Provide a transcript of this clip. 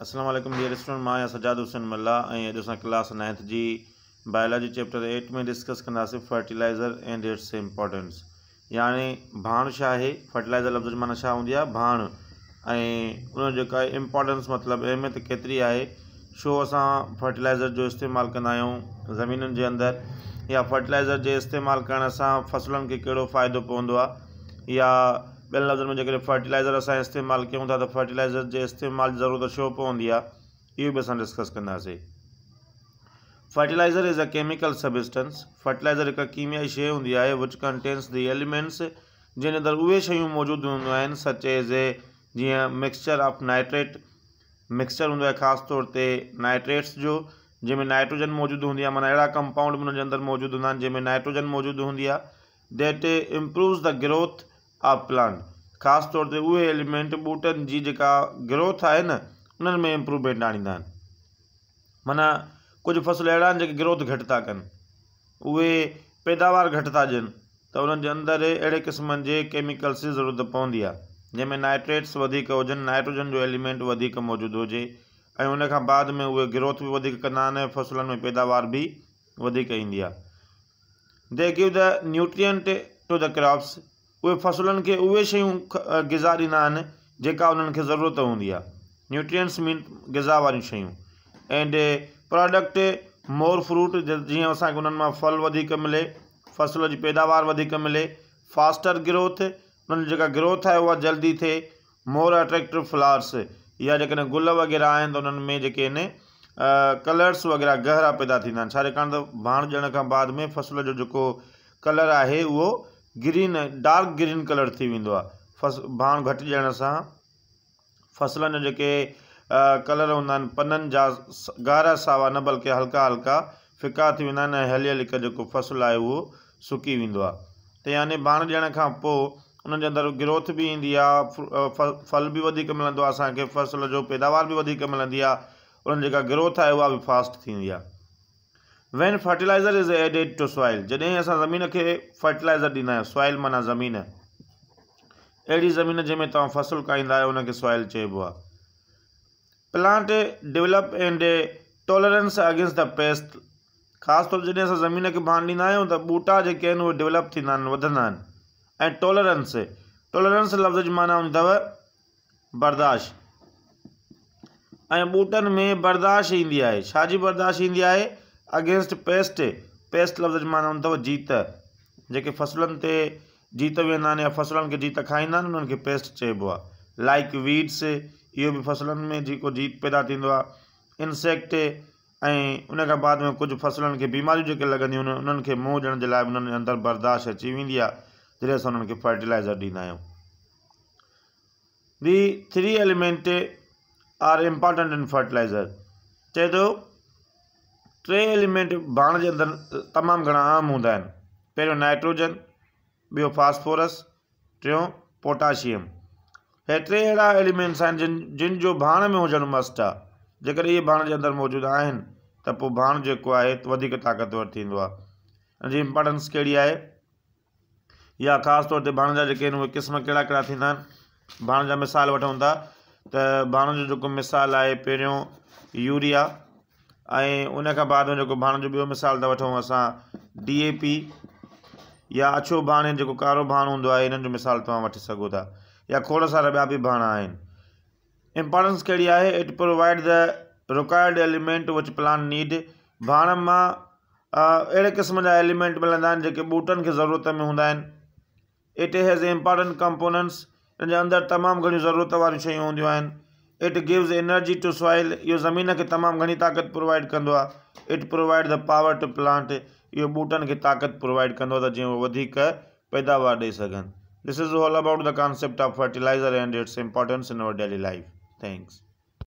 Aslam dear student मैं सजाद हुसैन मल्ला अज अस क्लास नाइंथ की बायोलॉजी चैप्टर एट में डिस्कस कंदासीं फर्टिलाइज़र एंड इट्स इंपॉर्टेंस यानी भाण छा आहे फर्टिलाइज़र लफ़्ज़ माना छा भाण ऐं उन जो मतलब इंपॉर्टेंस अहमियत केतरी है छो अस फर्टिलाइज़र जो इस्तेमाल क्या जमीन के अंदर या फर्टिलाइज़र के इस्तेमाल करण सां फसलुनि खे कहिड़ो फ़ाइदो या ॿियनि लफ़्ज़नि में जेकॾहिं फर्टिलाइज़र असां इस्तेमालु कयूं था त फर्टिलाइज़र जे इस्तेमालु जी ज़रूरत छो पवंदी आहे इहो बि असां डिस्कस कंदासीं fertiliser is a chemical substance fertiliser हिकु कीमियाई शइ हूंदी आहे विच कंटेंस दी एलिमेंट्स जंहिंजे अंदरि उहे शयूं मौजूदु हूंदियूं आहिनि सच एज़ ए जीअं मिक्सचर ऑफ नाइट्रेट मिक्सचर हूंदो आहे ख़ासि तौर ते नाइट्रेट्स जो जंहिंमें नाइट्रोजन मौजूदु हूंदी आहे माना अहिड़ा कंपाउंड बि हुनजे अंदरि मौजूदु हूंदा आहिनि जंहिंमें नाइट्रोजन मौजूदु हूंदी आहे that improves the growth of plant ख़ासि तौर ते उहे एलिमेंट ॿूटनि जी जेका ग्रोथ आहे न उन्हनि में इम्प्रूवमेंट आणींदा आहिनि माना कुझु फ़सुल अहिड़ा आहिनि जेके ग्रोथ घटि था कनि उहे पैदावार घटि था ॾियनि त उन्हनि जे अंदरि अहिड़े क़िस्मनि जे केमिकल्स जी ज़रूरत पवंदी आहे जंहिंमें नाइट्रेट्स वधीक हुजनि नाइट्रोजन जो एलिमेंट वधीक मौजूदु हुजे ऐं उन खां बाद में उहे ग्रोथ बि वधीक कंदा आहिनि ऐं फ़सुलनि में पैदावार बि वधीक ईंदी आहे they give the nutrient to the crops उहे फसलनि खे उहे शयूं गिज़ा ॾींदा आहिनि जेका उन्हनि खे ज़रूरत हूंदी आहे न्यूट्रींट्स मीन गिज़ा वारियूं शयूं एंड प्रोडक्ट मोर फ्रूट जीअं असांखे उन्हनि मां फल वधीक मिले फसल जी पैदावार वधीक मिले फास्टर ग्रोथ उन्हनि जी जेका ग्रोथ आहे उहा जल्दी थिए मोर अट्रेक्टिव फ्लावर्स या जेकॾहिं गुल वग़ैरह आहिनि त उन्हनि में जेके आहिनि कलर्स वग़ैरह गहरा पैदा थींदा आहिनि छाकाणि त भाण ॾियण खां बाद में फसल जो जेको कलर आहे उहो ग्रीन डार्क ग्रीन कलर थी वेंदो आहे फस भाण घटिजण सां फसलनि जा जेके कलर हूंदा आहिनि पननि जा गाढ़ा सावा न बल्कि हल्का हल्का फिका थी वेंदा आहिनि ऐं हली हली करे जेको फसल आहे उहो सुकी वेंदो आहे त यानी भाण ॾियण खां पोइ उन जे अंदरि ग्रोथ बि ईंदी आहे फल बि वधीक मिलंदो आहे असांखे फसल जो पैदावार बि वधीक मिलंदी आहे उन्हनि जेका ग्रोथ आहे उहा बि फास्ट थींदी आहे when fertiliser is added to soil जॾहिं असां ज़मीन खे फर्टिलाइज़र ॾींदा आहियूं सॉइल माना ज़मीन अहिड़ी ज़मीन जंहिंमें तव्हां फ़सुलु काईंदा आहियो हुनखे सॉइल चइबो आहे plant develop and a tolerance against the pest ख़ासि तौर ते जॾहिं ज़मीन खे बान ॾींदा आहियूं त ॿूटा जेके आहिनि उहे डेवलप थींदा आहिनि वधंदा आहिनि ऐं टॉलरेंस टॉलरेंस लफ़्ज़ जी माना अथव बर्दाश्त ऐं ॿूटनि में बर्दाश्त ईंदी आहे छा जी बर्दाश्त ईंदी आहे अगेंस्ट पेस्ट पेस्ट लफ़्ज़ माना हूंदो जीत जेके फसलुनि ते जीत वेंदा आहिनि या फसलुनि खे जीत खाईंदा आहिनि उन्हनि खे पेस्ट चइबो आहे लाइक वीड्स इहो बि फसलुनि में जेको जीत पैदा थींदो आहे इंसेक्ट ऐं उन खां बाद में कुझु फसलुनि खे बीमारियूं जेके लॻंदियूं आहिनि उन्हनि खे मुंहुं ॾियण जे लाइ बि उन्हनि जे अंदरि बर्दाश्त अची वेंदी आहे जॾहिं असां उन्हनि खे फर्टिलाइज़र ॾींदा आहियूं the three element are important in fertiliser चए थो टे एलिमेंट बाण जे अंदरि तमामु घणा आम हूंदा आहिनि पहिरियों नाइट्रोजन ॿियो फास्फोरस टियों पोटाशियम हे टे अहिड़ा एलिमेंट्स आहिनि जिन जिन जो बाण में हुजणु मस्तु आहे जेकॾहिं इहे बाण जे अंदरि मौजूदु आहिनि त पोइ बाण जेको आहे वधीक ताक़तवर थींदो आहे जी इम्पोटेंस कहिड़ी आहे या ख़ासि तौर ते बाण जा जेके आहिनि उहे क़िस्म कहिड़ा कहिड़ा थींदा आहिनि बाण जा मिसाल वठूं था त बाण जो जेको मिसाल आहे पहिरियों यूरिया ऐं उनखां बाद में जेको बाण जो ॿियो मिसाल था वठूं असां डी ए पी या अछो बाण जेको कारो बाण हूंदो आहे हिननि जो मिसाल तव्हां वठी सघो था या खोड़ सारा ॿिया बि बाण आहिनि इम्पोटेंस कहिड़ी आहे it provide the required element which plant need भाण मां अहिड़े क़िस्म जा एलिमेंट मिलंदा आहिनि जेके ॿूटनि खे ज़रूरत में हूंदा आहिनि इट हैज़ ए कंपोनेंट्स हिन जे अंदरि तमामु घणियूं ज़रूरत वारियूं शयूं हूंदियूं आहिनि it gives energy to soil यो ज़मीन के तमाम घनी ताक़त प्रोवाइड कंदो it provide the power to plant इहो बूटन के ताक़त प्रोवाइड कंदो आहे त जीअं पैदावार ॾेई सघनि this is all about the concept of fertiliser and its importance in our daily life thanks